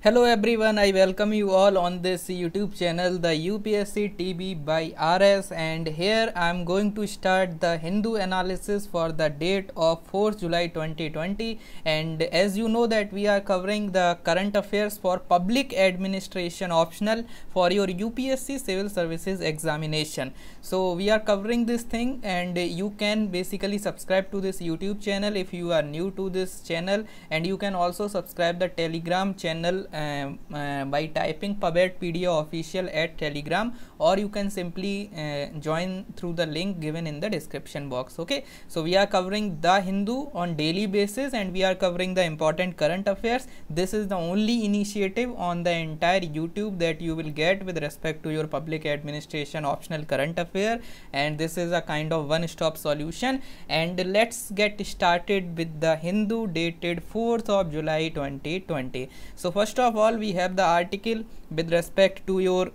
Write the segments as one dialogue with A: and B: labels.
A: Hello everyone, I welcome you all on this YouTube channel the UPSC TB by RS and here I am going to start the Hindu analysis for the date of 4th July 2020 and as you know that we are covering the current affairs for public administration optional for your UPSC civil services examination. So we are covering this thing and you can basically subscribe to this YouTube channel if you are new to this channel and you can also subscribe the telegram channel by typing pubet pdo official at telegram or you can simply uh, join through the link given in the description box okay so we are covering the hindu on daily basis and we are covering the important current affairs this is the only initiative on the entire youtube that you will get with respect to your public administration optional current affair and this is a kind of one stop solution and let's get started with the hindu dated 4th of july 2020 so first of all we have the article with respect to your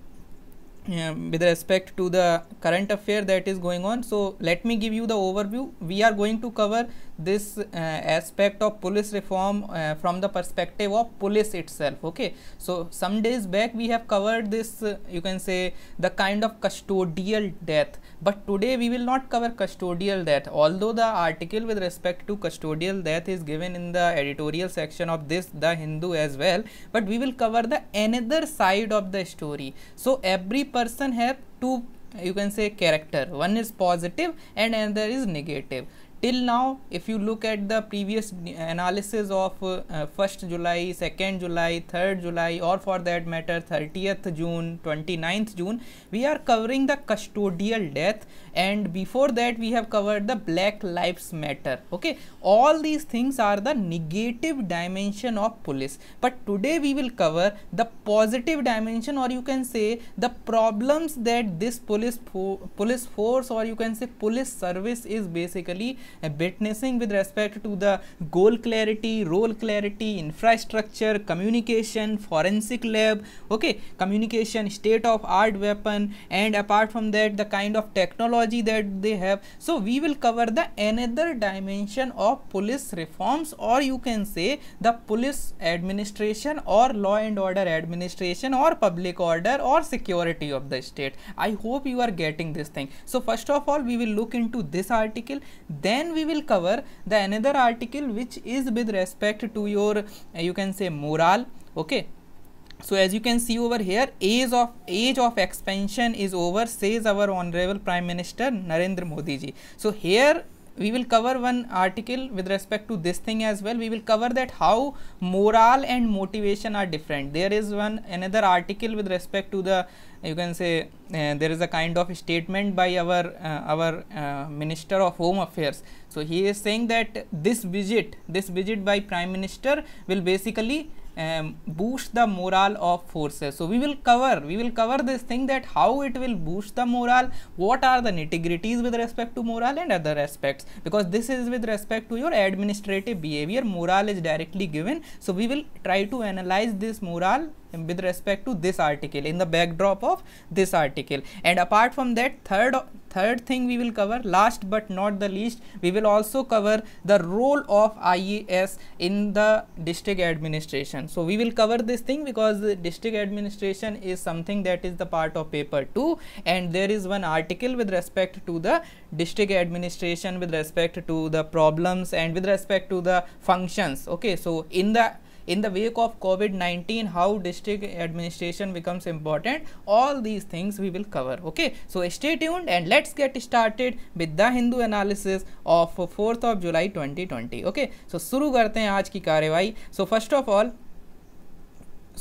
A: um, with respect to the current affair that is going on so let me give you the overview we are going to cover this uh, aspect of police reform uh, from the perspective of police itself okay so some days back we have covered this uh, you can say the kind of custodial death but today we will not cover custodial death although the article with respect to custodial death is given in the editorial section of this the hindu as well but we will cover the another side of the story so every person have two you can say character one is positive and another is negative till now if you look at the previous analysis of uh, uh, 1st July, 2nd July, 3rd July or for that matter 30th June, 29th June, we are covering the custodial death and before that we have covered the Black Lives Matter. Okay, all these things are the negative dimension of police but today we will cover the positive dimension or you can say the problems that this police, fo police force or you can say police service is basically witnessing with respect to the goal clarity, role clarity, infrastructure, communication, forensic lab, okay, communication, state of art weapon, and apart from that, the kind of technology that they have. So we will cover the another dimension of police reforms, or you can say the police administration or law and order administration or public order or security of the state. I hope you are getting this thing. So first of all, we will look into this article, then then we will cover the another article which is with respect to your uh, you can say moral okay so as you can see over here age of age of expansion is over says our honorable prime minister narendra modi ji so here we will cover one article with respect to this thing as well we will cover that how morale and motivation are different there is one another article with respect to the you can say uh, there is a kind of statement by our uh, our uh, minister of home affairs so he is saying that this visit this visit by prime minister will basically um, boost the morale of forces so we will cover we will cover this thing that how it will boost the morale what are the nitty-gritties with respect to morale and other aspects because this is with respect to your administrative behavior morale is directly given so we will try to analyze this morale with respect to this article in the backdrop of this article and apart from that third third thing we will cover last but not the least we will also cover the role of IES in the district administration so we will cover this thing because the district administration is something that is the part of paper 2 and there is one article with respect to the district administration with respect to the problems and with respect to the functions okay so in the in the wake of covid-19 how district administration becomes important all these things we will cover okay so stay tuned and let's get started with the hindu analysis of 4th of july 2020 okay so shuru karte hain aaj ki कार्यवाही so first of all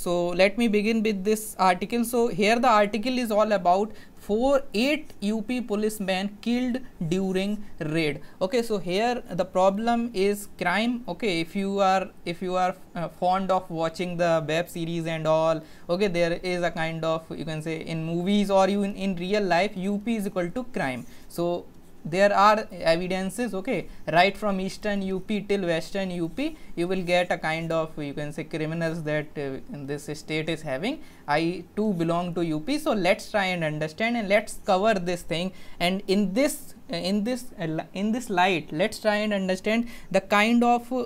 A: so let me begin with this article so here the article is all about four eight up policemen killed during raid okay so here the problem is crime okay if you are if you are uh, fond of watching the web series and all okay there is a kind of you can say in movies or even in real life up is equal to crime so there are evidences okay right from eastern up till western up you will get a kind of you can say criminals that uh, this state is having i too belong to up so let's try and understand and let's cover this thing and in this uh, in this uh, in this light let's try and understand the kind of uh,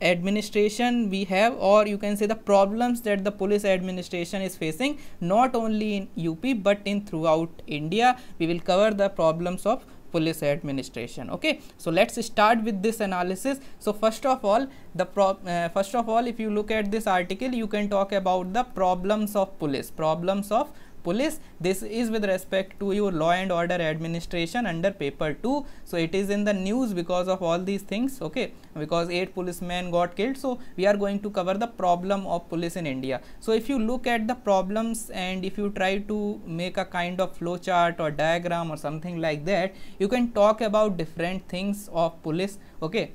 A: administration we have or you can say the problems that the police administration is facing not only in UP but in throughout India. We will cover the problems of police administration okay so let's start with this analysis so first of all the uh, first of all if you look at this article you can talk about the problems of police problems of police this is with respect to your law and order administration under paper 2 so it is in the news because of all these things okay because eight policemen got killed so we are going to cover the problem of police in india so if you look at the problems and if you try to make a kind of flow chart or diagram or something like that you can talk about different things of police okay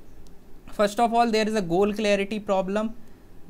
A: first of all there is a goal clarity problem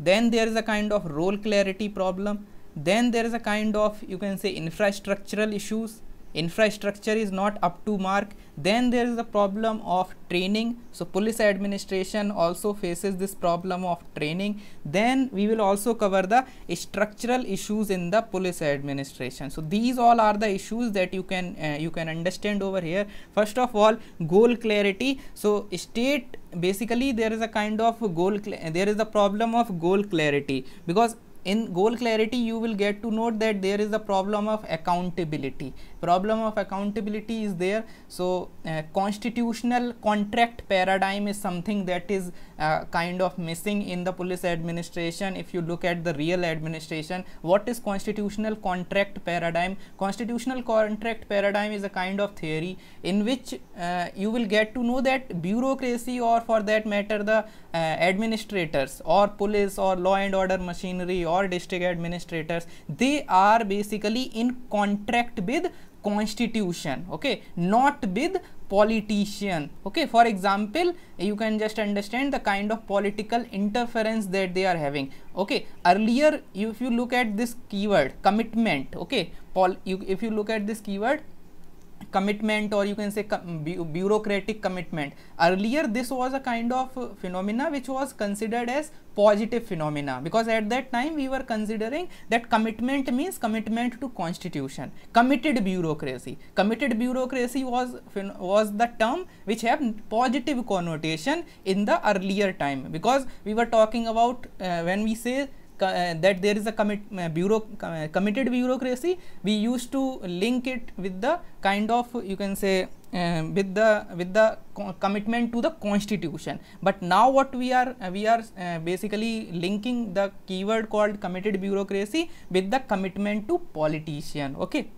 A: then there is a kind of role clarity problem then there is a kind of you can say infrastructural issues infrastructure is not up to mark then there is a problem of training so police administration also faces this problem of training then we will also cover the structural issues in the police administration so these all are the issues that you can uh, you can understand over here first of all goal clarity so state basically there is a kind of goal there is a problem of goal clarity because in goal clarity you will get to note that there is a problem of accountability problem of accountability is there so uh, constitutional contract paradigm is something that is uh, kind of missing in the police administration if you look at the real administration what is constitutional contract paradigm constitutional contract paradigm is a kind of theory in which uh, you will get to know that bureaucracy or for that matter the uh, administrators or police or law and order machinery or district administrators they are basically in contract with constitution okay not with politician okay for example you can just understand the kind of political interference that they are having okay earlier if you look at this keyword commitment okay Pol you, if you look at this keyword commitment or you can say bureaucratic commitment earlier this was a kind of phenomena which was considered as positive phenomena because at that time we were considering that commitment means commitment to constitution committed bureaucracy committed bureaucracy was was the term which have positive connotation in the earlier time because we were talking about uh, when we say uh, that there is a commit, uh, bureau, uh, committed bureaucracy we used to link it with the kind of you can say um, with the with the commitment to the constitution but now what we are uh, we are uh, basically linking the keyword called committed bureaucracy with the commitment to politician okay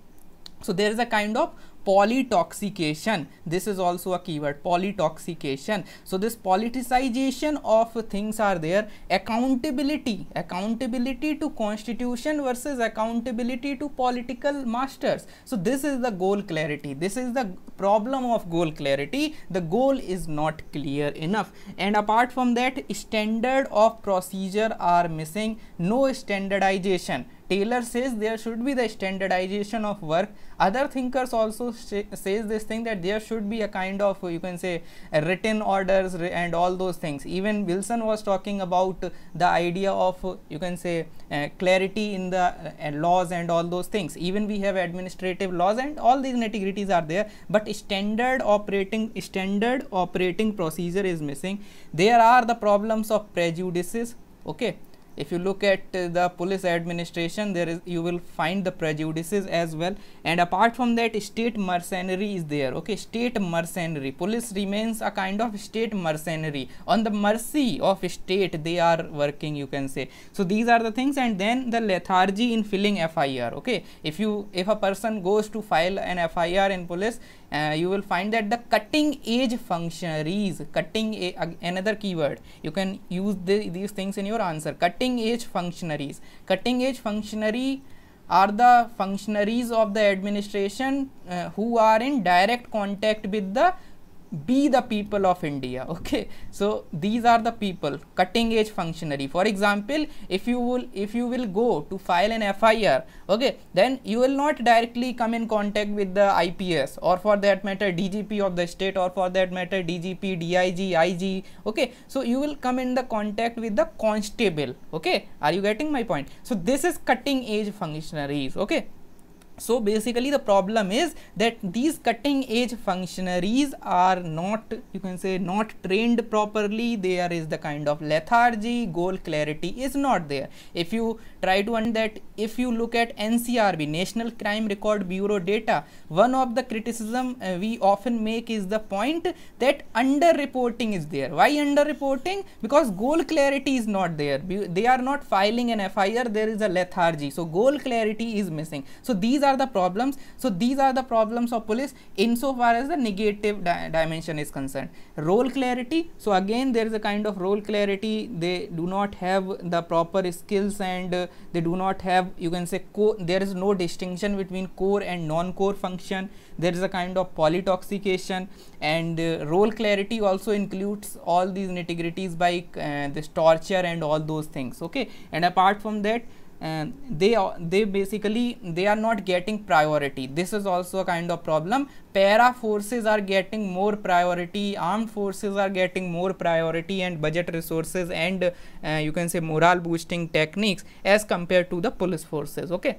A: so there is a kind of polytoxication this is also a keyword polytoxication so this politicization of things are there accountability accountability to constitution versus accountability to political masters so this is the goal clarity this is the problem of goal clarity the goal is not clear enough and apart from that standard of procedure are missing no standardization Taylor says there should be the standardization of work. Other thinkers also says this thing that there should be a kind of you can say written orders and all those things. Even Wilson was talking about the idea of you can say uh, clarity in the uh, laws and all those things. Even we have administrative laws and all these nitty-gritties are there, but standard operating standard operating procedure is missing. There are the problems of prejudices. Okay if you look at uh, the police administration there is you will find the prejudices as well and apart from that state mercenary is there okay state mercenary police remains a kind of state mercenary on the mercy of state they are working you can say so these are the things and then the lethargy in filling fir okay if you if a person goes to file an fir in police uh, you will find that the cutting edge functionaries cutting a, another keyword you can use the, these things in your answer cutting edge functionaries cutting edge functionary are the functionaries of the administration uh, who are in direct contact with the be the people of India. Okay, so these are the people, cutting edge functionary. For example, if you will, if you will go to file an FIR, okay, then you will not directly come in contact with the IPS or for that matter DGP of the state or for that matter DGP, DIG, IG. Okay, so you will come in the contact with the constable. Okay, are you getting my point? So this is cutting edge functionaries. Okay. So basically the problem is that these cutting edge functionaries are not, you can say not trained properly. There is the kind of lethargy, goal clarity is not there. If you Right, one that if you look at ncrb national crime record bureau data one of the criticism uh, we often make is the point that underreporting is there why underreporting because goal clarity is not there they are not filing an fir there is a lethargy so goal clarity is missing so these are the problems so these are the problems of police insofar as the negative di dimension is concerned role clarity so again there is a kind of role clarity they do not have the proper skills and uh, they do not have you can say core there is no distinction between core and non-core function there is a kind of polytoxication and uh, role clarity also includes all these nitty-gritties by uh, this torture and all those things okay and apart from that uh, they they basically they are not getting priority this is also a kind of problem para forces are getting more priority armed forces are getting more priority and budget resources and uh, you can say morale boosting techniques as compared to the police forces okay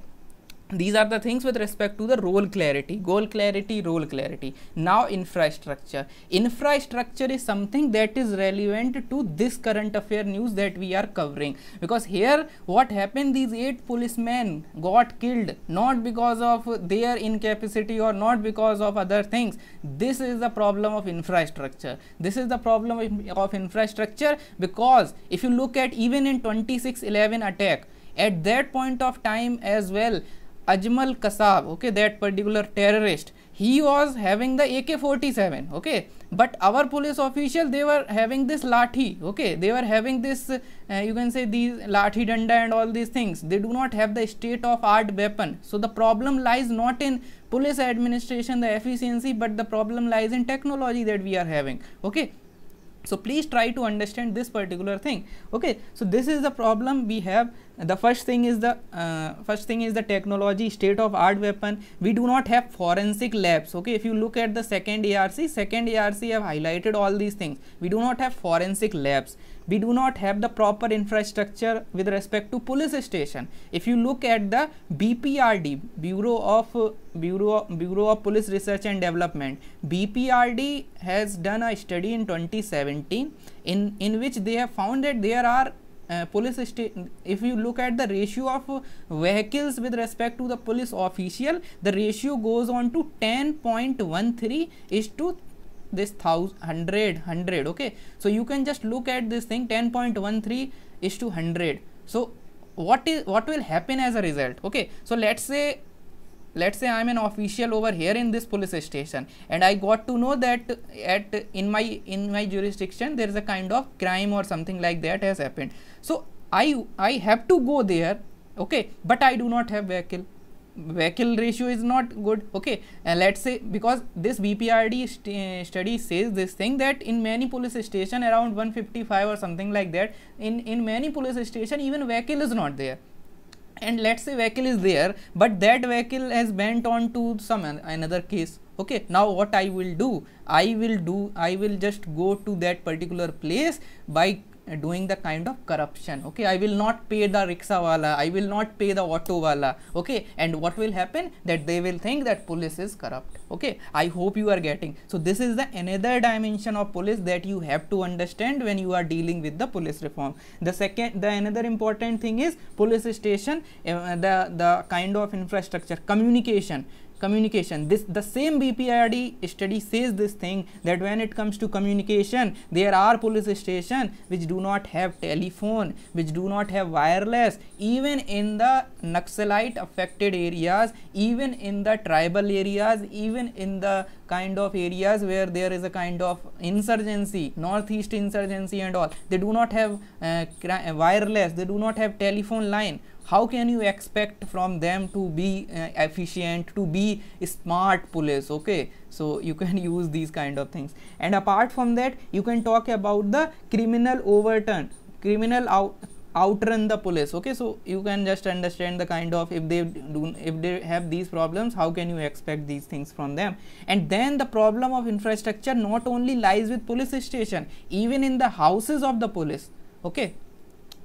A: these are the things with respect to the role clarity goal clarity role clarity now infrastructure infrastructure is something that is relevant to this current affair news that we are covering because here what happened these eight policemen got killed not because of their incapacity or not because of other things this is the problem of infrastructure this is the problem of, infrastructure because if you look at even in 2611 attack at that point of time as well Ajmal Kasab, okay, that particular terrorist, he was having the AK-47, okay, but our police official, they were having this lathi, okay, they were having this, uh, you can say these lathi danda and all these things, they do not have the state of art weapon. So the problem lies not in police administration, the efficiency, but the problem lies in technology that we are having, okay so please try to understand this particular thing okay so this is the problem we have the first thing is the uh, first thing is the technology state of art weapon we do not have forensic labs okay if you look at the second arc second arc have highlighted all these things we do not have forensic labs we do not have the proper infrastructure with respect to police station if you look at the bprd bureau of uh, bureau bureau of police research and development bprd has done a study in 2017 in in which they have found that there are uh, police if you look at the ratio of uh, vehicles with respect to the police official the ratio goes on to 10.13 is to this thousand hundred hundred okay so you can just look at this thing 10.13 is to 100 so what is what will happen as a result okay so let's say let's say i'm an official over here in this police station and i got to know that at in my in my jurisdiction there is a kind of crime or something like that has happened so i i have to go there okay but i do not have vehicle Vehicle ratio is not good okay and uh, let's say because this bprd st study says this thing that in many police station around 155 or something like that in in many police station even vehicle is not there and let's say vehicle is there but that vehicle has bent on to some an another case okay now what i will do i will do i will just go to that particular place by doing the kind of corruption okay i will not pay the rickshaw wala i will not pay the auto wala okay and what will happen that they will think that police is corrupt okay i hope you are getting so this is the another dimension of police that you have to understand when you are dealing with the police reform the second the another important thing is police station uh, the the kind of infrastructure communication communication this the same bpird study says this thing that when it comes to communication there are police station which do not have telephone which do not have wireless even in the naxalite affected areas even in the tribal areas even in the kind of areas where there is a kind of insurgency northeast insurgency and all they do not have uh, wireless they do not have telephone line how can you expect from them to be uh, efficient to be smart police okay so you can use these kind of things and apart from that you can talk about the criminal overturn criminal out outrun the police okay so you can just understand the kind of if they do if they have these problems how can you expect these things from them and then the problem of infrastructure not only lies with police station even in the houses of the police okay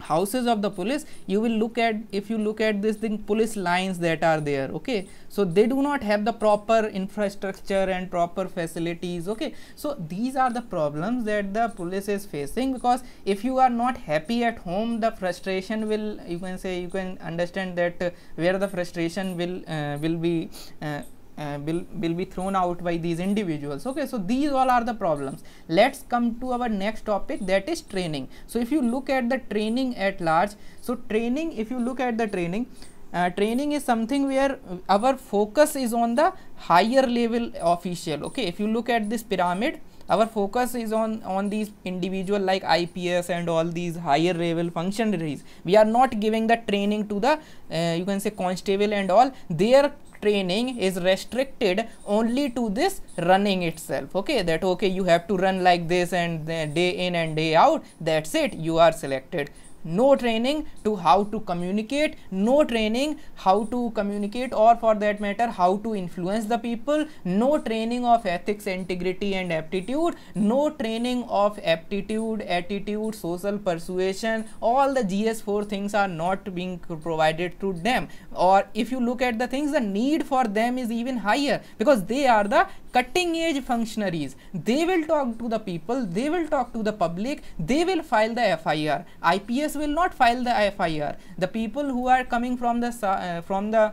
A: houses of the police you will look at if you look at this thing police lines that are there okay so they do not have the proper infrastructure and proper facilities okay so these are the problems that the police is facing because if you are not happy at home the frustration will you can say you can understand that uh, where the frustration will uh, will be uh, uh, will will be thrown out by these individuals okay so these all are the problems let's come to our next topic that is training so if you look at the training at large so training if you look at the training uh, training is something where our focus is on the higher level official okay if you look at this pyramid our focus is on on these individual like ips and all these higher level functionaries we are not giving the training to the uh, you can say constable and all their training is restricted only to this running itself okay that okay you have to run like this and day in and day out that's it you are selected no training to how to communicate no training how to communicate or for that matter how to influence the people no training of ethics integrity and aptitude no training of aptitude attitude social persuasion all the gs4 things are not being provided to them or if you look at the things the need for them is even higher because they are the cutting edge functionaries they will talk to the people they will talk to the public they will file the FIR IPS will not file the FIR the people who are coming from the uh, from the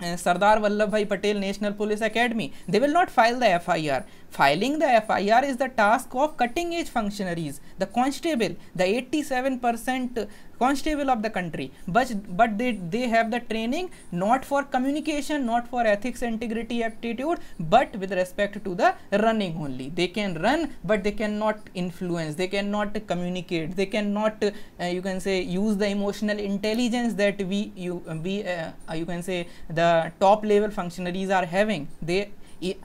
A: uh, Sardar Vallabhbhai Patel National Police Academy. They will not file the FIR. Filing the FIR is the task of cutting edge functionaries. The constable, the 87% constable of the country but but they they have the training not for communication not for ethics integrity aptitude but with respect to the running only they can run but they cannot influence they cannot communicate they cannot uh, you can say use the emotional intelligence that we you we uh, you can say the top level functionaries are having they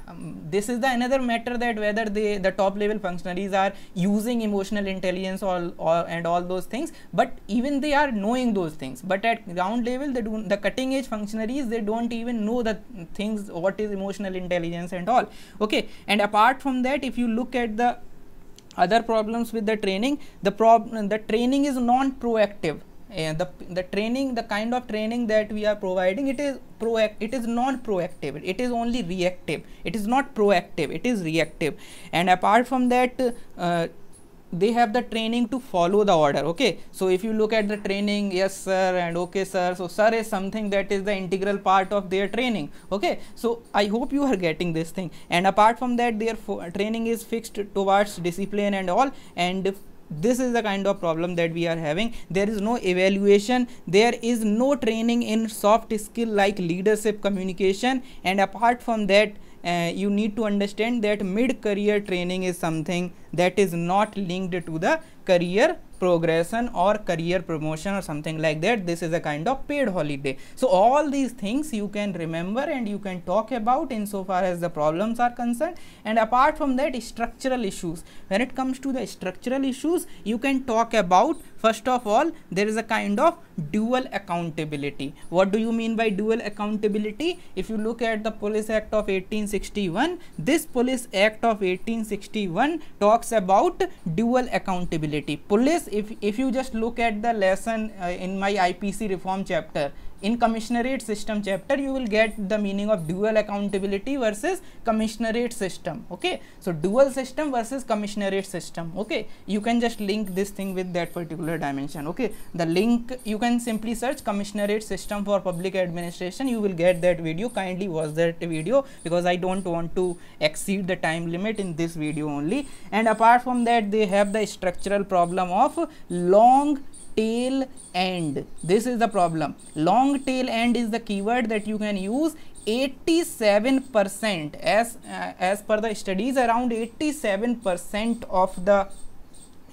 A: um, this is the another matter that whether the the top level functionaries are using emotional intelligence all, all and all those things but even they are knowing those things but at ground level they do the cutting edge functionaries they don't even know the things what is emotional intelligence and all okay and apart from that if you look at the other problems with the training the problem the training is non proactive and the, the training the kind of training that we are providing it is pro it is non proactive it is only reactive it is not proactive it is reactive and apart from that uh, they have the training to follow the order okay so if you look at the training yes sir and okay sir so sir is something that is the integral part of their training okay so i hope you are getting this thing and apart from that their training is fixed towards discipline and all and this is the kind of problem that we are having there is no evaluation there is no training in soft skill like leadership communication and apart from that uh, you need to understand that mid career training is something that is not linked to the career progression or career promotion or something like that this is a kind of paid holiday so all these things you can remember and you can talk about insofar as the problems are concerned and apart from that structural issues when it comes to the structural issues you can talk about first of all there is a kind of dual accountability what do you mean by dual accountability if you look at the police act of 1861 this police act of 1861 talks about dual accountability police if if you just look at the lesson uh, in my ipc reform chapter in commissionerate system chapter you will get the meaning of dual accountability versus commissionerate system okay so dual system versus commissionerate system okay you can just link this thing with that particular dimension okay the link you can simply search commissionerate system for public administration you will get that video kindly watch that video because i don't want to exceed the time limit in this video only and apart from that they have the structural problem of long tail end this is the problem long tail end is the keyword that you can use 87% as uh, as per the studies around 87% of the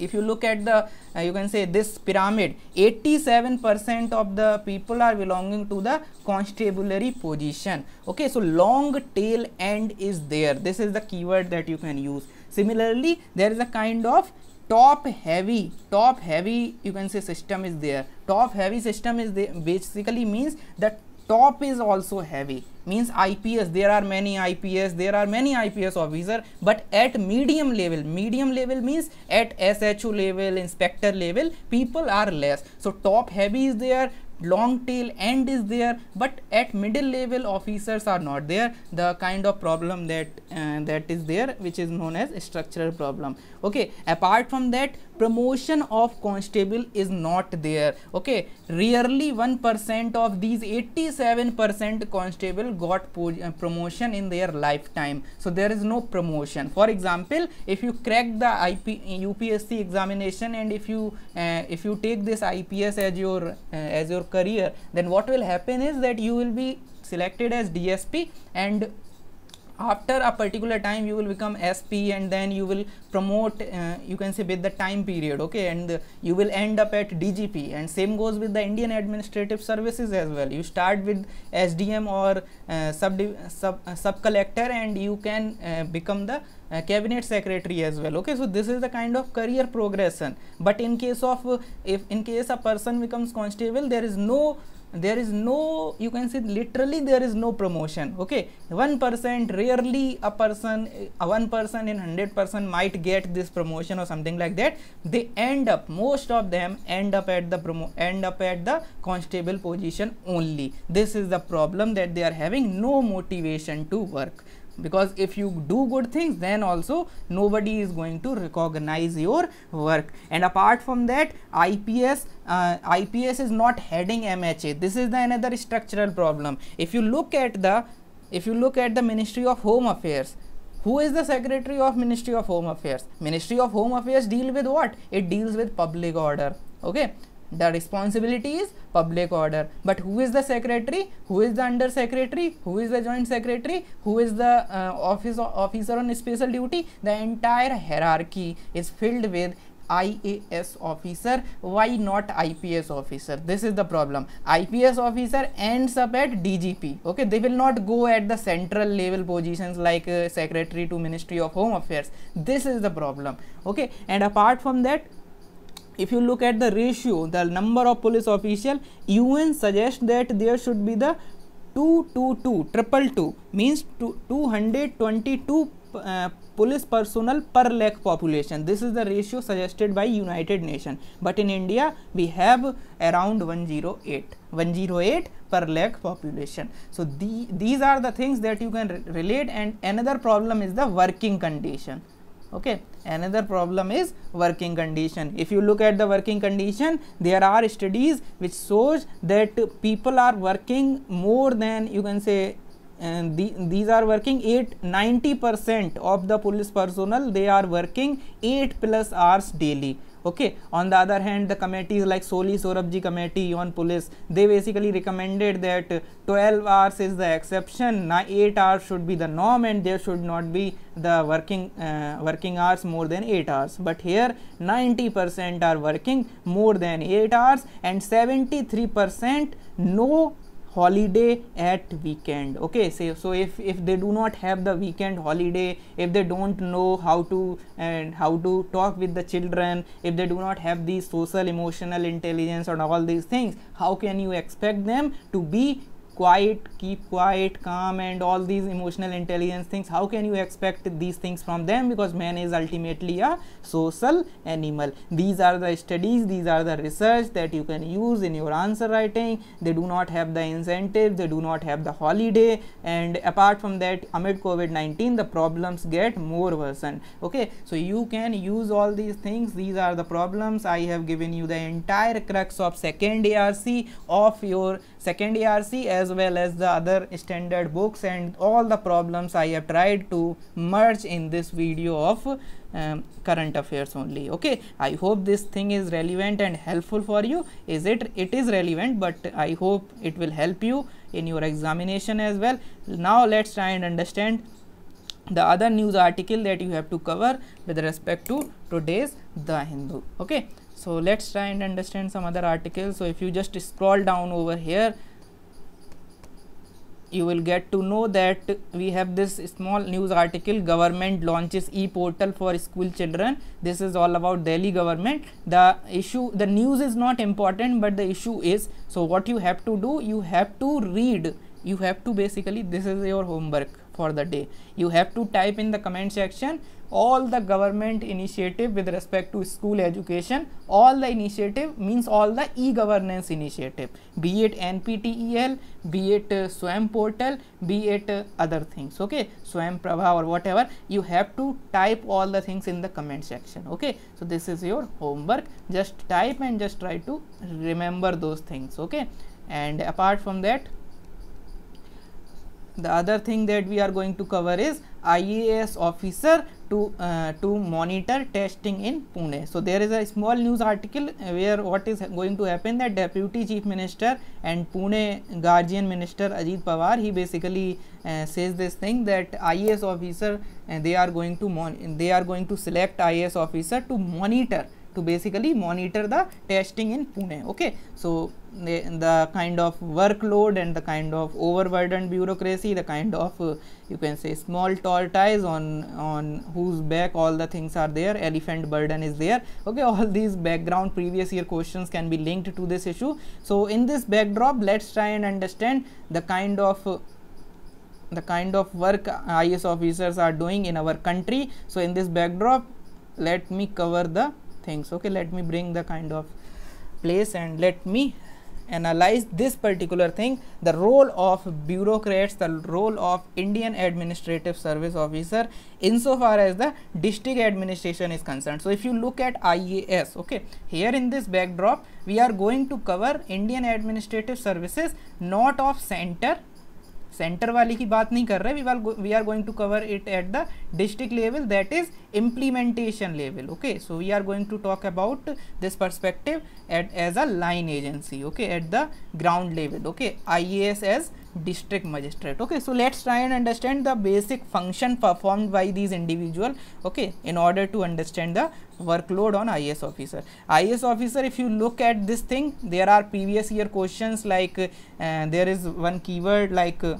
A: if you look at the uh, you can say this pyramid 87% of the people are belonging to the constabulary position okay so long tail end is there this is the keyword that you can use similarly there is a kind of top heavy top heavy you can say system is there top heavy system is basically means that top is also heavy means ips there are many ips there are many ips officer but at medium level medium level means at sho level inspector level people are less so top heavy is there long tail end is there but at middle level officers are not there the kind of problem that uh, that is there which is known as structural problem okay apart from that promotion of constable is not there okay rarely 1% of these 87% constable got uh, promotion in their lifetime so there is no promotion for example if you crack the IP UPSC examination and if you uh, if you take this IPS as your uh, as your career then what will happen is that you will be selected as DSP and after a particular time you will become sp and then you will promote uh, you can say with the time period okay and the, you will end up at dgp and same goes with the indian administrative services as well you start with sdm or uh, sub sub uh, sub collector and you can uh, become the uh, cabinet secretary as well okay so this is the kind of career progression but in case of uh, if in case a person becomes constable there is no there is no you can say literally there is no promotion okay one percent rarely a person one person in hundred percent might get this promotion or something like that they end up most of them end up at the promo end up at the constable position only this is the problem that they are having no motivation to work because if you do good things then also nobody is going to recognize your work and apart from that ips uh, ips is not heading mha this is the another structural problem if you look at the if you look at the ministry of home affairs who is the secretary of ministry of home affairs ministry of home affairs deal with what it deals with public order okay the responsibility is public order but who is the secretary who is the under secretary who is the joint secretary who is the uh, office officer on special duty the entire hierarchy is filled with IAS officer why not IPS officer this is the problem IPS officer ends up at DGP okay they will not go at the central level positions like uh, secretary to ministry of home affairs this is the problem okay and apart from that if you look at the ratio the number of police official UN suggests that there should be the 222 triple two means 222 uh, police personnel per lakh population this is the ratio suggested by united nation but in india we have around 108 108 per lakh population so the, these are the things that you can re relate and another problem is the working condition okay another problem is working condition if you look at the working condition there are studies which shows that people are working more than you can say uh, the, these are working 8 90 percent of the police personnel they are working 8 plus hours daily okay on the other hand the committees like soli sorabji committee on police they basically recommended that 12 hours is the exception 8 hours should be the norm and there should not be the working uh, working hours more than 8 hours but here 90 percent are working more than 8 hours and 73 percent no holiday at weekend okay so, so if if they do not have the weekend holiday if they don't know how to and how to talk with the children if they do not have the social emotional intelligence and all these things how can you expect them to be quiet keep quiet calm and all these emotional intelligence things how can you expect these things from them because man is ultimately a social animal these are the studies these are the research that you can use in your answer writing they do not have the incentive they do not have the holiday and apart from that amid covid-19 the problems get more worsened okay so you can use all these things these are the problems i have given you the entire crux of second arc of your second arc as as well as the other standard books and all the problems I have tried to merge in this video of um, current affairs only okay i hope this thing is relevant and helpful for you is it it is relevant but i hope it will help you in your examination as well now let's try and understand the other news article that you have to cover with respect to today's the hindu okay so let's try and understand some other articles so if you just scroll down over here you will get to know that we have this small news article government launches e-portal for school children this is all about Delhi government the issue the news is not important but the issue is so what you have to do you have to read you have to basically this is your homework for the day you have to type in the comment section all the government initiative with respect to school education all the initiative means all the e-governance initiative be it nptel be it uh, swam portal be it uh, other things okay swam prabha or whatever you have to type all the things in the comment section okay so this is your homework just type and just try to remember those things okay and apart from that the other thing that we are going to cover is IAS officer to uh, to monitor testing in Pune. So there is a small news article where what is going to happen that Deputy Chief Minister and Pune Guardian Minister Ajit Pawar he basically uh, says this thing that IAS officer and they are going to mon they are going to select IAS officer to monitor to basically monitor the testing in Pune. Okay, so the, the kind of workload and the kind of overburdened bureaucracy, the kind of uh, you can say small tall ties on on whose back all the things are there, elephant burden is there. Okay, all these background previous year questions can be linked to this issue. So in this backdrop, let's try and understand the kind of uh, the kind of work IS officers are doing in our country. So in this backdrop, let me cover the things. Okay, let me bring the kind of place and let me analyze this particular thing the role of bureaucrats the role of indian administrative service officer insofar as the district administration is concerned so if you look at ias okay here in this backdrop we are going to cover indian administrative services not of center center वाले की बात नहीं कर रहे we are we are going to cover it at the district level that is implementation level okay so we are going to talk about this perspective at as a line agency okay at the ground level okay I S as district magistrate okay so let's try and understand the basic function performed by these individual okay in order to understand the workload on is officer is officer if you look at this thing there are previous year questions like uh, there is one keyword like uh,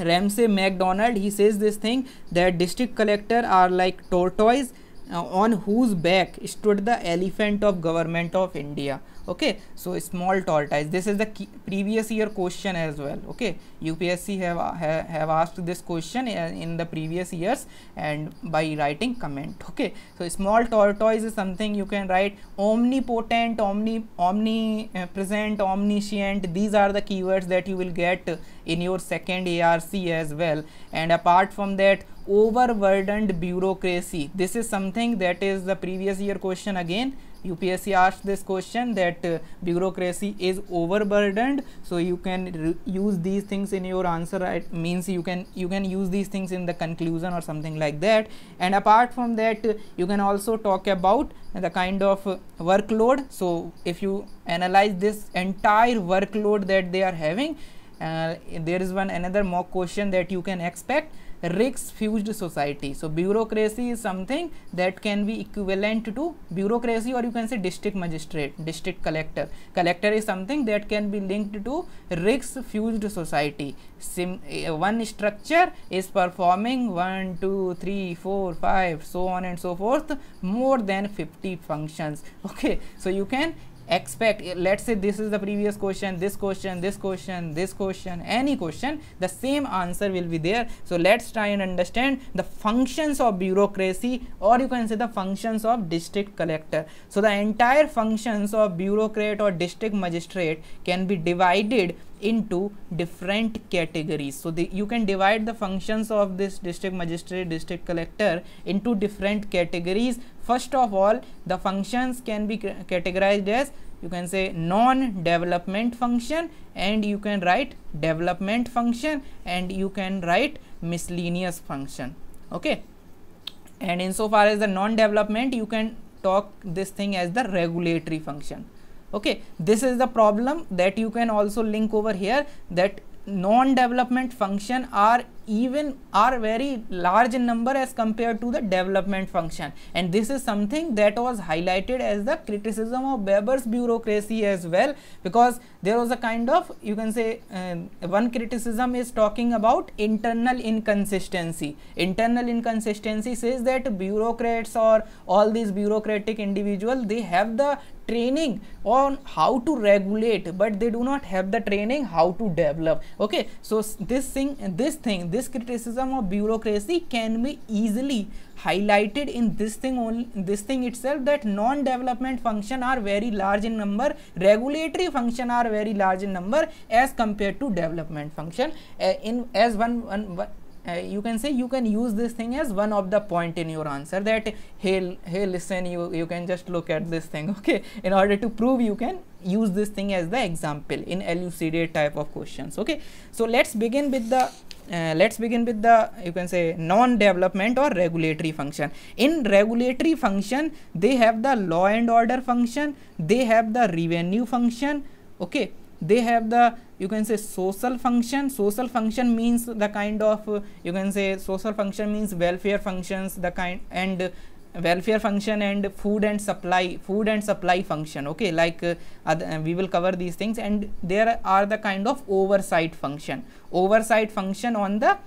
A: ramsey mcdonald he says this thing that district collector are like tortoise uh, on whose back stood the elephant of government of india okay so small tortoise this is the previous year question as well okay upsc have, have have asked this question in the previous years and by writing comment okay so small tortoise is something you can write omnipotent omni omnipresent uh, omniscient these are the keywords that you will get in your second arc as well and apart from that overburdened bureaucracy this is something that is the previous year question again UPSC asked this question that uh, bureaucracy is overburdened so you can use these things in your answer It means you can you can use these things in the conclusion or something like that and apart from that uh, you can also talk about the kind of uh, workload so if you analyze this entire workload that they are having uh, there is one another mock question that you can expect rigs fused society so bureaucracy is something that can be equivalent to bureaucracy or you can say district magistrate district collector collector is something that can be linked to rigs fused society Sim uh, one structure is performing one two three four five so on and so forth more than 50 functions okay so you can expect let's say this is the previous question this question this question this question any question the same answer will be there so let's try and understand the functions of bureaucracy or you can say the functions of district collector so the entire functions of bureaucrat or district magistrate can be divided into different categories so the, you can divide the functions of this district magistrate district collector into different categories first of all the functions can be categorized as you can say non development function and you can write development function and you can write miscellaneous function okay and insofar as the non development you can talk this thing as the regulatory function okay this is the problem that you can also link over here that non-development function are even are very large in number as compared to the development function and this is something that was highlighted as the criticism of Weber's bureaucracy as well because there was a kind of you can say uh, one criticism is talking about internal inconsistency. Internal inconsistency says that bureaucrats or all these bureaucratic individuals they have the training on how to regulate but they do not have the training how to develop okay so this thing this thing this this criticism of bureaucracy can be easily highlighted in this thing only this thing itself that non-development function are very large in number, regulatory function are very large in number as compared to development function. Uh, in as one, one, one uh, you can say you can use this thing as one of the point in your answer that hey hey listen you you can just look at this thing okay in order to prove you can use this thing as the example in elucidate type of questions okay so let's begin with the uh, let's begin with the you can say non-development or regulatory function in regulatory function they have the law and order function they have the revenue function okay they have the you can say social function social function means the kind of uh, you can say social function means welfare functions the kind and welfare function and food and supply food and supply function okay like uh, other, uh, we will cover these things and there are the kind of oversight function oversight function on the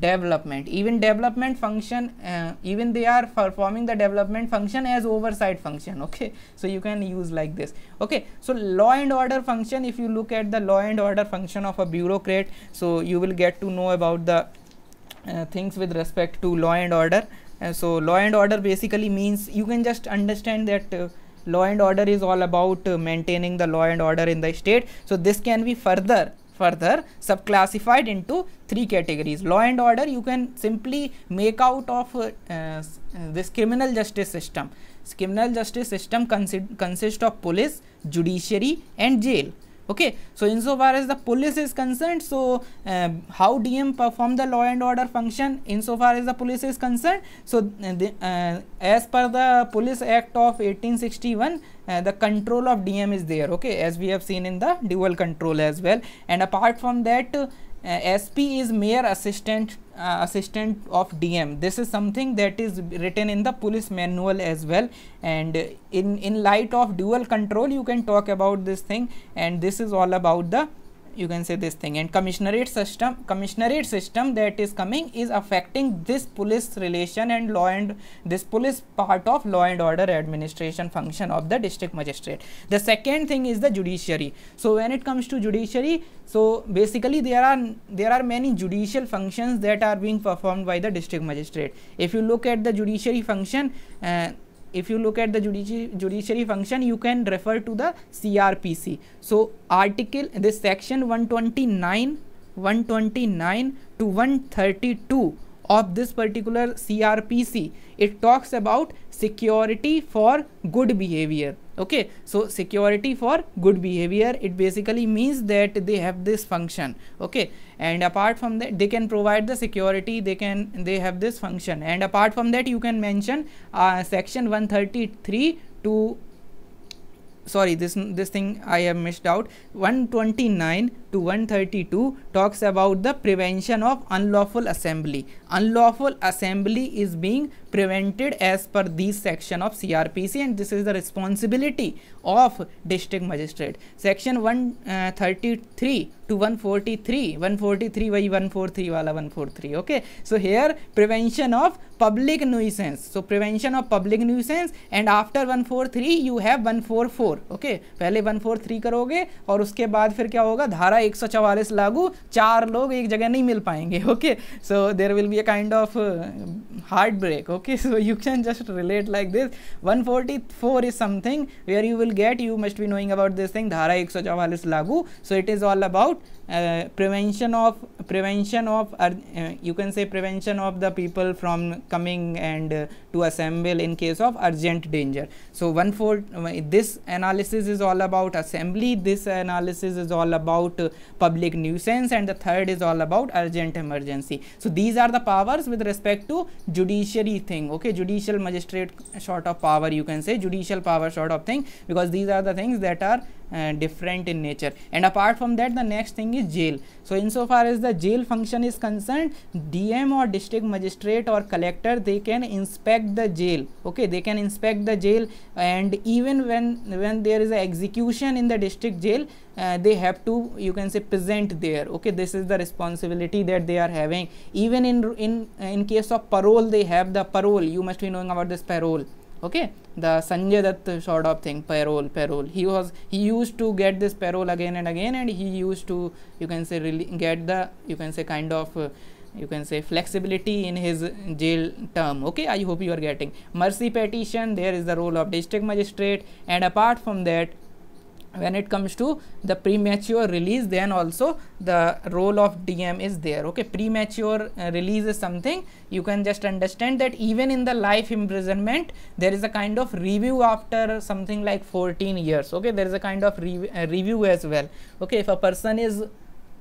A: development even development function uh, even they are performing the development function as oversight function okay so you can use like this okay so law and order function if you look at the law and order function of a bureaucrat so you will get to know about the uh, things with respect to law and order so law and order basically means you can just understand that uh, law and order is all about uh, maintaining the law and order in the state. So this can be further further subclassified into three categories law and order you can simply make out of uh, uh, this criminal justice system criminal justice system consist consists of police judiciary and jail okay so insofar as the police is concerned so uh, how dm perform the law and order function insofar as the police is concerned so uh, the, uh, as per the police act of 1861 uh, the control of dm is there okay as we have seen in the dual control as well and apart from that uh, SP is mere assistant uh, assistant of DM. This is something that is written in the police manual as well. And in in light of dual control, you can talk about this thing. And this is all about the you can say this thing and commissionerate system commissionerate system that is coming is affecting this police relation and law and this police part of law and order administration function of the district magistrate the second thing is the judiciary so when it comes to judiciary so basically there are there are many judicial functions that are being performed by the district magistrate if you look at the judiciary function uh, if you look at the judiciary, judiciary function, you can refer to the CRPC. So article, this section 129, 129 to 132 of this particular CRPC, it talks about security for good behavior okay so security for good behavior it basically means that they have this function okay and apart from that they can provide the security they can they have this function and apart from that you can mention uh, section 133 to sorry this this thing i have missed out 129 to 132 talks about the prevention of unlawful assembly unlawful assembly is being prevented as per this section of CRPC and this is the responsibility of district magistrate. Section 133 to 143, 143 by 143 wala 143, okay. So here prevention of public nuisance. So prevention of public nuisance and after 143 you have 144, okay. पहले 143 करोगे और उसके बाद फिर क्या होगा धारा 144 लागू चार लोग एक जगह नहीं मिल पाएंगे okay so there will be a kind of uh, heartbreak okay okay so you can just relate like this 144 is something where you will get you must be knowing about this thing dhara 144 lagu so it is all about uh, prevention of prevention of uh, you can say prevention of the people from coming and uh, to assemble in case of urgent danger so one for uh, this analysis is all about assembly this analysis is all about uh, public nuisance and the third is all about urgent emergency so these are the powers with respect to judiciary thing thing okay judicial magistrate sort of power you can say judicial power sort of thing because these are the things that are uh, different in nature and apart from that the next thing is jail so insofar as the jail function is concerned dm or district magistrate or collector they can inspect the jail okay they can inspect the jail and even when when there is an execution in the district jail uh, they have to you can say present there okay this is the responsibility that they are having even in in in case of parole they have the parole you must be knowing about this parole okay the sanjay dutt sort of thing parole parole he was he used to get this parole again and again and he used to you can say really get the you can say kind of uh, you can say flexibility in his jail term okay i hope you are getting mercy petition there is the role of district magistrate and apart from that when it comes to the premature release then also the role of dm is there okay premature uh, release is something you can just understand that even in the life imprisonment there is a kind of review after something like 14 years okay there is a kind of re uh, review as well okay if a person is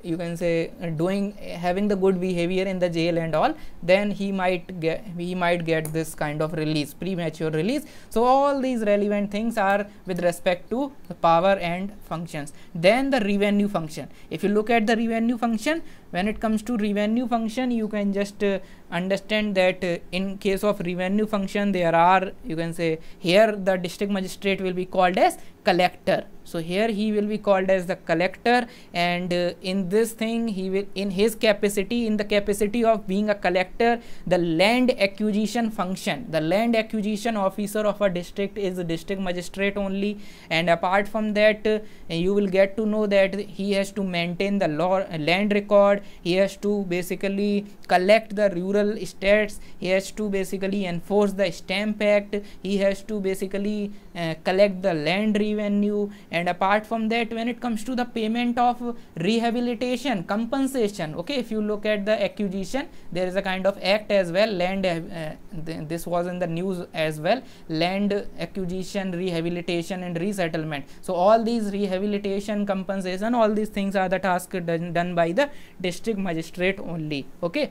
A: you can say uh, doing having the good behavior in the jail and all then he might get he might get this kind of release premature release so all these relevant things are with respect to the power and functions then the revenue function if you look at the revenue function when it comes to revenue function you can just uh, understand that uh, in case of revenue function there are you can say here the district magistrate will be called as collector so here he will be called as the collector and uh, in this thing he will in his capacity in the capacity of being a collector the land acquisition function the land acquisition officer of a district is a district magistrate only and apart from that uh, you will get to know that he has to maintain the law uh, land record he has to basically collect the rural estates he has to basically enforce the stamp act he has to basically uh, collect the land revenue and apart from that when it comes to the payment of rehabilitation compensation okay if you look at the acquisition there is a kind of act as well land uh, this was in the news as well land acquisition rehabilitation and resettlement so all these rehabilitation compensation all these things are the task done, done by the district magistrate only okay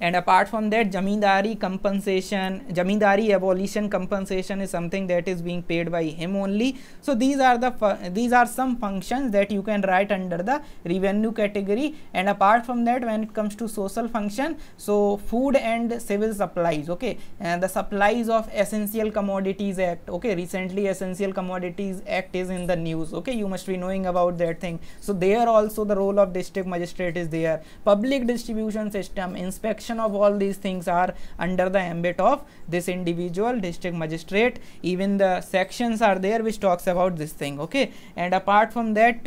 A: and apart from that zamindari compensation zamindari abolition compensation is something that is being paid by him only so these are the these are some functions that you can write under the revenue category and apart from that when it comes to social function so food and civil supplies okay and the supplies of essential commodities act okay recently essential commodities act is in the news okay you must be knowing about that thing so there also the role of district magistrate is there public distribution system inspection of all these things are under the ambit of this individual district magistrate even the sections are there which talks about this thing okay and apart from that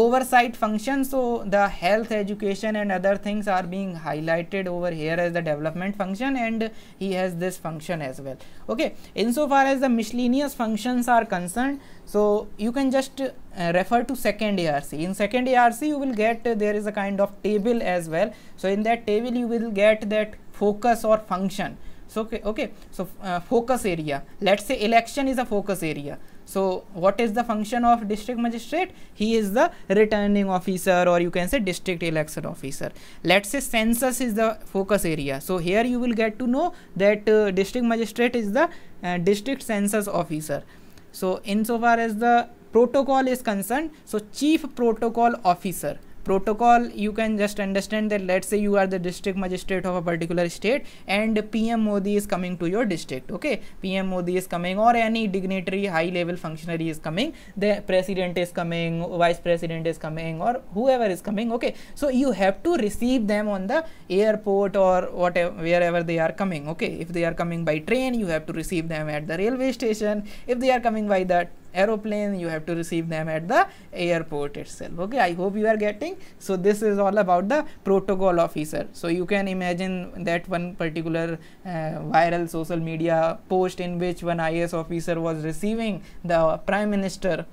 A: oversight function so the health education and other things are being highlighted over here as the development function and he has this function as well okay insofar as the miscellaneous functions are concerned so you can just uh, refer to second arc in second arc you will get uh, there is a kind of table as well so in that table you will get that focus or function so okay okay so uh, focus area let's say election is a focus area so what is the function of district magistrate? He is the returning officer or you can say district election officer. Let's say census is the focus area. So here you will get to know that uh, district magistrate is the uh, district census officer. So insofar as the protocol is concerned, so chief protocol officer protocol you can just understand that let's say you are the district magistrate of a particular state and pm modi is coming to your district okay pm modi is coming or any dignitary high level functionary is coming the president is coming vice president is coming or whoever is coming okay so you have to receive them on the airport or whatever wherever they are coming okay if they are coming by train you have to receive them at the railway station if they are coming by the aeroplane you have to receive them at the airport itself okay i hope you are getting so this is all about the protocol officer so you can imagine that one particular uh, viral social media post in which one is officer was receiving the prime minister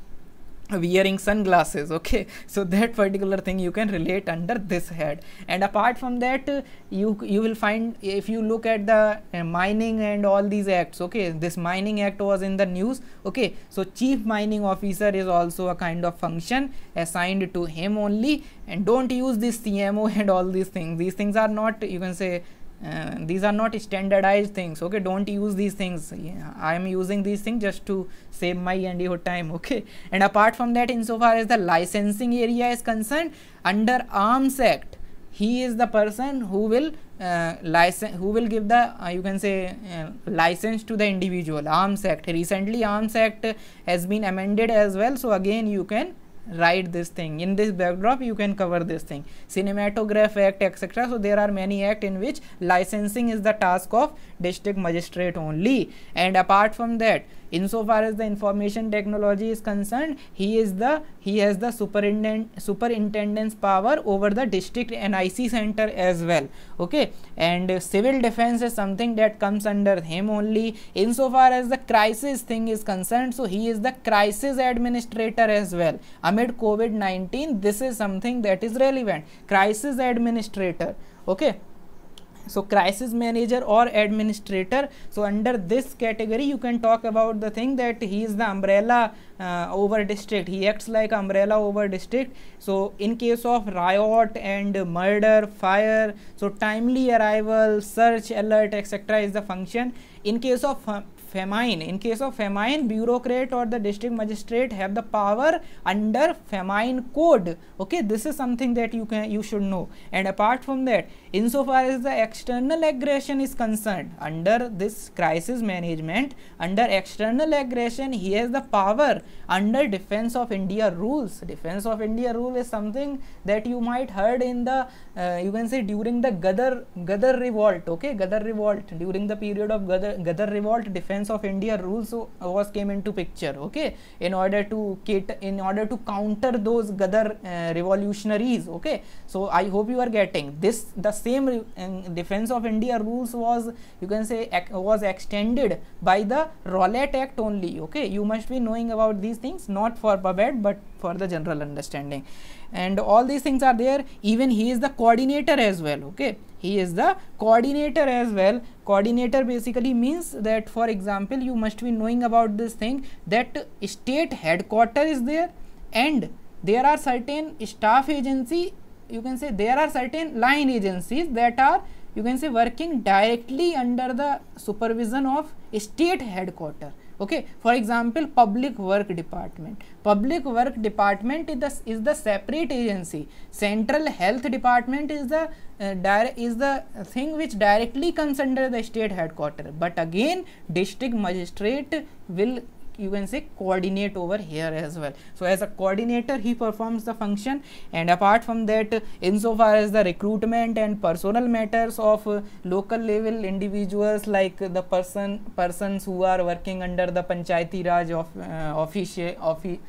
A: wearing sunglasses okay so that particular thing you can relate under this head and apart from that you you will find if you look at the uh, mining and all these acts okay this mining act was in the news okay so chief mining officer is also a kind of function assigned to him only and don't use this cmo and all these things these things are not you can say uh, these are not standardized things okay don't use these things yeah, i am using these things just to save my and your time okay and apart from that insofar as the licensing area is concerned under arms act he is the person who will uh, license who will give the uh, you can say uh, license to the individual arms act recently arms act has been amended as well so again you can write this thing in this backdrop you can cover this thing cinematograph act etc so there are many act in which licensing is the task of district magistrate only and apart from that insofar as the information technology is concerned he is the he has the superintendent superintendent's power over the district nic center as well okay and uh, civil defense is something that comes under him only insofar as the crisis thing is concerned so he is the crisis administrator as well amid covid 19 this is something that is relevant crisis administrator okay so crisis manager or administrator so under this category you can talk about the thing that he is the umbrella uh, over district he acts like umbrella over district so in case of riot and murder fire so timely arrival search alert etc is the function in case of famine in case of famine bureaucrat or the district magistrate have the power under famine code okay this is something that you can you should know and apart from that Insofar as the external aggression is concerned, under this crisis management, under external aggression, he has the power under Defense of India rules. Defense of India rule is something that you might heard in the, uh, you can say during the Gadar, Gadar revolt, okay, Gadar revolt, during the period of Gadar, Gadar revolt, Defense of India rules was came into picture, okay, in order to, in order to counter those Gadar uh, revolutionaries, okay. So, I hope you are getting this, the same defense of India rules was you can say was extended by the Rowlatt Act only okay you must be knowing about these things not for Babette but for the general understanding and all these things are there even he is the coordinator as well okay he is the coordinator as well coordinator basically means that for example you must be knowing about this thing that state headquarter is there and there are certain staff agency you can say there are certain line agencies that are you can say working directly under the supervision of state headquarter okay for example public work department public work department is the is the separate agency central health department is the uh, is the thing which directly comes under the state headquarter but again district magistrate will you can say coordinate over here as well. So, as a coordinator he performs the function and apart from that insofar as the recruitment and personal matters of uh, local level individuals like the person persons who are working under the Panchayati Raj of, uh, office, office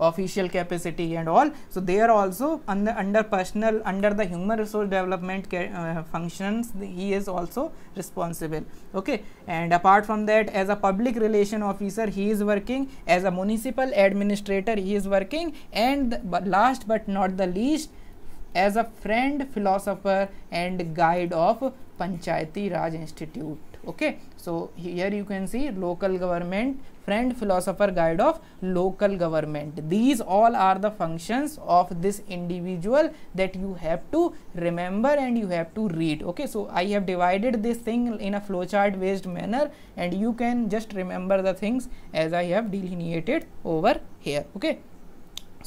A: official capacity and all so they are also under, under personal under the human resource development uh, functions he is also responsible okay and apart from that as a public relation officer he is working as a municipal administrator he is working and the, but last but not the least as a friend philosopher and guide of panchayati raj institute okay so here you can see local government friend philosopher guide of local government these all are the functions of this individual that you have to remember and you have to read okay so i have divided this thing in a flowchart based manner and you can just remember the things as i have delineated over here okay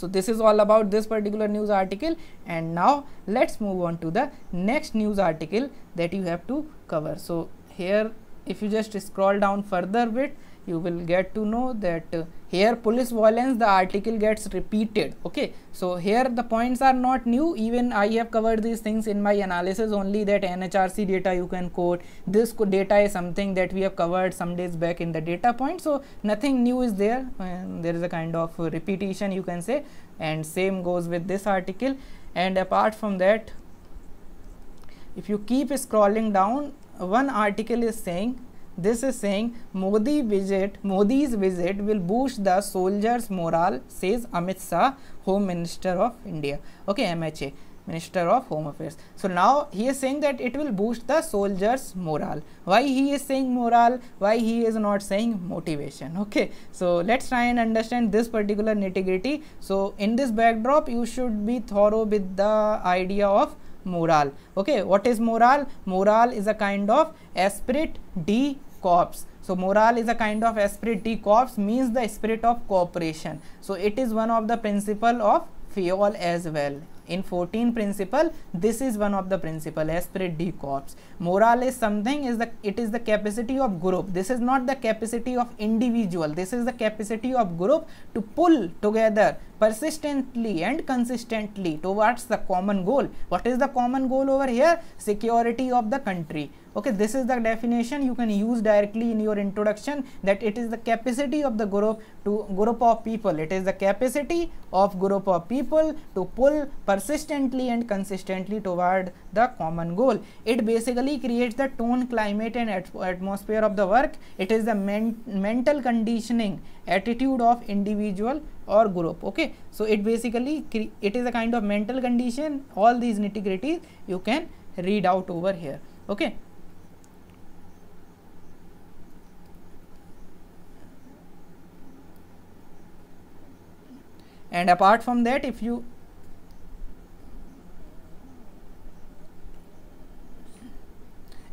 A: so this is all about this particular news article and now let's move on to the next news article that you have to cover so here if you just scroll down further bit you will get to know that uh, here police violence the article gets repeated okay so here the points are not new even i have covered these things in my analysis only that nhrc data you can quote this data is something that we have covered some days back in the data point so nothing new is there there is a kind of repetition you can say and same goes with this article and apart from that if you keep scrolling down one article is saying this is saying Modi visit, Modi's visit will boost the soldiers' morale, says Amit Shah, Home Minister of India. Okay, MHA. Minister of Home Affairs. So now he is saying that it will boost the soldiers' morale. Why he is saying morale? Why he is not saying motivation? Okay. So let's try and understand this particular nitty gritty. So in this backdrop, you should be thorough with the idea of morale. Okay. What is morale? Morale is a kind of aspirate D corps so morale is a kind of esprit de corps means the spirit of cooperation so it is one of the principle of Fiol as well in 14 principle this is one of the principle esprit de corps morale is something is the it is the capacity of group this is not the capacity of individual this is the capacity of group to pull together persistently and consistently towards the common goal what is the common goal over here security of the country okay this is the definition you can use directly in your introduction that it is the capacity of the group to group of people it is the capacity of group of people to pull persistently and consistently toward the common goal it basically creates the tone climate and atmosphere of the work it is the men mental conditioning attitude of individual or group okay so it basically it is a kind of mental condition all these nitty gritties you can read out over here okay and apart from that if you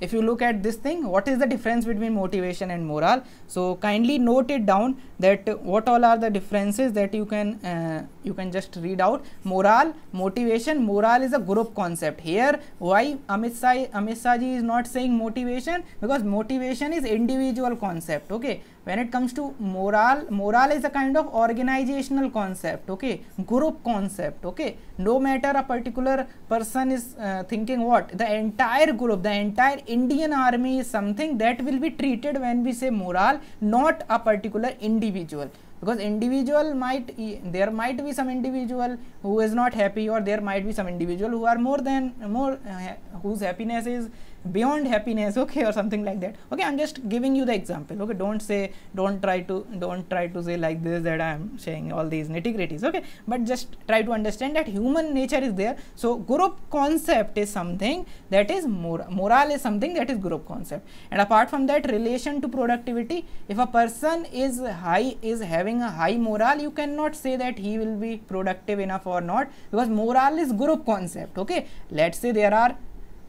A: if you look at this thing what is the difference between motivation and morale so kindly note it down that what all are the differences that you can uh, you can just read out morale motivation morale is a group concept here why amit sai amit is not saying motivation because motivation is individual concept okay when it comes to moral moral is a kind of organizational concept okay group concept okay no matter a particular person is uh, thinking what the entire group the entire indian army is something that will be treated when we say moral not a particular individual because individual might there might be some individual who is not happy or there might be some individual who are more than more uh, whose happiness is beyond happiness okay or something like that okay i'm just giving you the example okay don't say don't try to don't try to say like this that i'm saying all these nitty gritties okay but just try to understand that human nature is there so group concept is something that is more Moral is something that is group concept and apart from that relation to productivity if a person is high is having a high morale you cannot say that he will be productive enough or not because morale is group concept okay let's say there are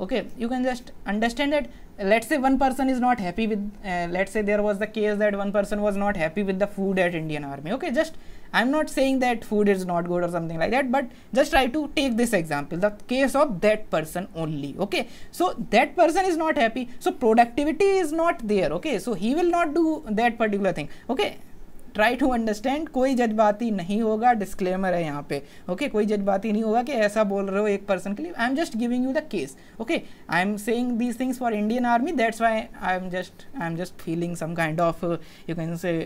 A: okay you can just understand that let's say one person is not happy with uh, let's say there was the case that one person was not happy with the food at indian army okay just i'm not saying that food is not good or something like that but just try to take this example the case of that person only okay so that person is not happy so productivity is not there okay so he will not do that particular thing okay try to understand कोई जज्बाती नहीं होगा disclaimer है यहाँ पे okay okay? कोई जज्बाती नहीं होगा कि ऐसा बोल रहे हो एक पर्सन के लिए I am just giving you the case okay I am saying these things for Indian army that's why I am just I am just feeling some kind of you can say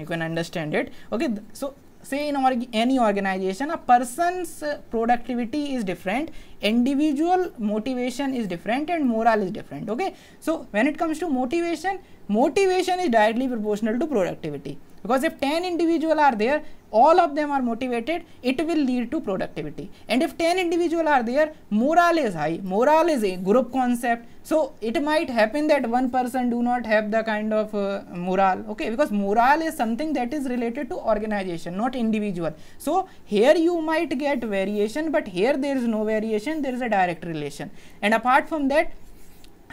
A: you can understand it okay so say in org any organization a person's productivity is different individual motivation is different and morale is different okay so when it comes to motivation motivation is directly proportional to productivity because if 10 individual are there all of them are motivated it will lead to productivity and if 10 individual are there morale is high morale is a group concept so it might happen that one person do not have the kind of uh, morale, okay, because morale is something that is related to organization, not individual. So here you might get variation, but here there is no variation, there is a direct relation. And apart from that,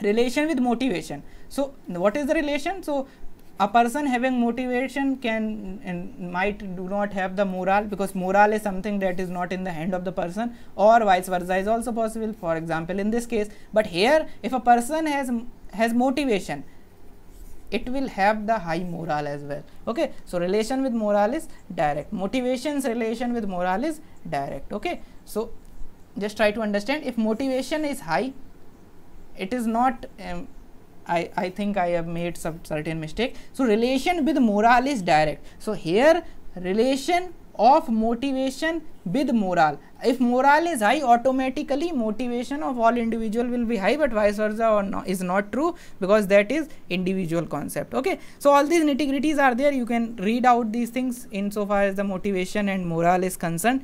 A: relation with motivation. So what is the relation? So a person having motivation can and might do not have the morale because morale is something that is not in the hand of the person or vice versa is also possible for example in this case but here if a person has has motivation it will have the high morale as well okay so relation with morale is direct motivations relation with morale is direct okay so just try to understand if motivation is high it is not um, I, I think I have made some certain mistake. So, relation with moral is direct. So, here relation of motivation with moral. If moral is high, automatically motivation of all individual will be high, but vice versa or no, is not true because that is individual concept. Okay. So, all these nitty gritties are there. You can read out these things insofar as the motivation and moral is concerned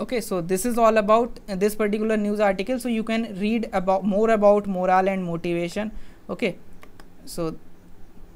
A: okay so this is all about uh, this particular news article so you can read about more about morale and motivation okay so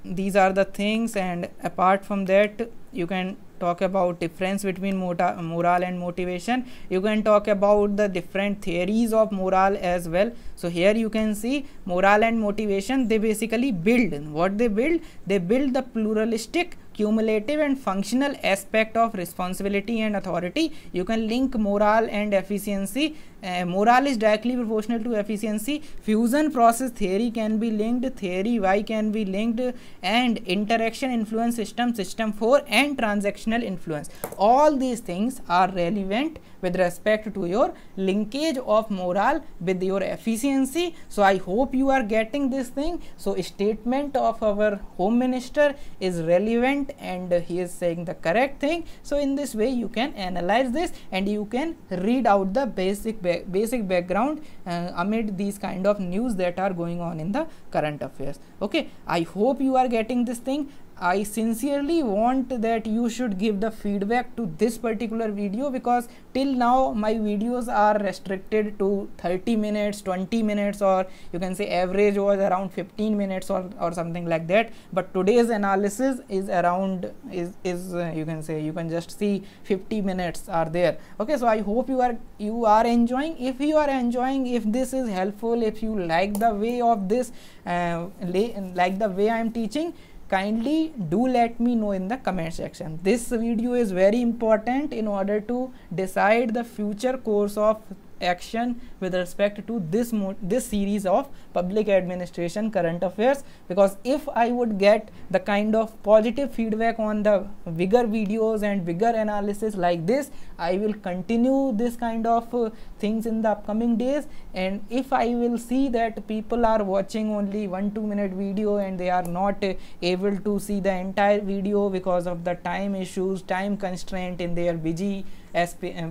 A: these are the things and apart from that you can talk about difference between morale and motivation you can talk about the different theories of morale as well so here you can see morale and motivation they basically build what they build they build the pluralistic cumulative and functional aspect of responsibility and authority you can link morale and efficiency Eh, morale is directly proportional to efficiency fusion process theory can be linked theory y can be linked and interaction influence system system 4 and transactional influence all these things are relevant with respect to your linkage of morale with your efficiency so i hope you are getting this thing so statement of our home minister is relevant and he is saying the correct thing so in this way you can analyze this and you can read out the basic ba basic background uh, amid these kind of news that are going on in the current affairs okay i hope you are getting this thing I sincerely want that you should give the feedback to this particular video because till now my videos are restricted to 30 minutes, 20 minutes or you can say average was around 15 minutes or, or something like that. But today's analysis is around is, is uh, you can say you can just see 50 minutes are there. Okay, so I hope you are you are enjoying. If you are enjoying, if this is helpful, if you like the way of this, uh, like the way I am teaching, kindly do let me know in the comment section. This video is very important in order to decide the future course of action with respect to this this series of public administration current affairs because if I would get the kind of positive feedback on the bigger videos and bigger analysis like this I will continue this kind of uh, things in the upcoming days and if I will see that people are watching only one two minute video and they are not uh, able to see the entire video because of the time issues time constraint in their busy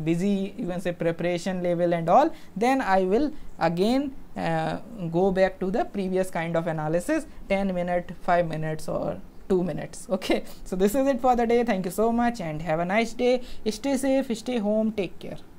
A: busy you can say preparation level and all then then I will again uh, go back to the previous kind of analysis 10 minutes, 5 minutes or 2 minutes okay so this is it for the day thank you so much and have a nice day stay safe stay home take care